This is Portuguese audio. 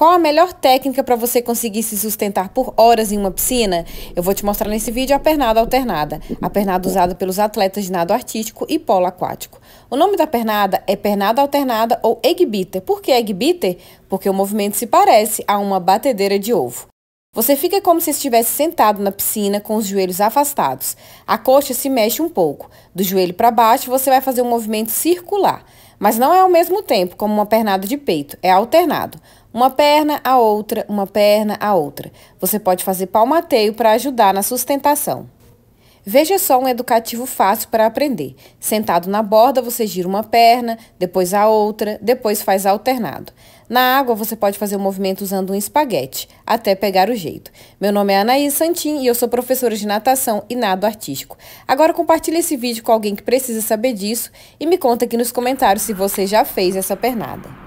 Qual a melhor técnica para você conseguir se sustentar por horas em uma piscina? Eu vou te mostrar nesse vídeo a pernada alternada, a pernada usada pelos atletas de nado artístico e polo aquático. O nome da pernada é pernada alternada ou egg beater. Por que egg beater? Porque o movimento se parece a uma batedeira de ovo. Você fica como se estivesse sentado na piscina com os joelhos afastados. A coxa se mexe um pouco. Do joelho para baixo, você vai fazer um movimento circular. Mas não é ao mesmo tempo, como uma pernada de peito, é alternado. Uma perna, a outra, uma perna, a outra. Você pode fazer palmateio para ajudar na sustentação. Veja só um educativo fácil para aprender. Sentado na borda, você gira uma perna, depois a outra, depois faz alternado. Na água, você pode fazer o um movimento usando um espaguete, até pegar o jeito. Meu nome é Anaís Santin e eu sou professora de natação e nado artístico. Agora compartilhe esse vídeo com alguém que precisa saber disso e me conta aqui nos comentários se você já fez essa pernada.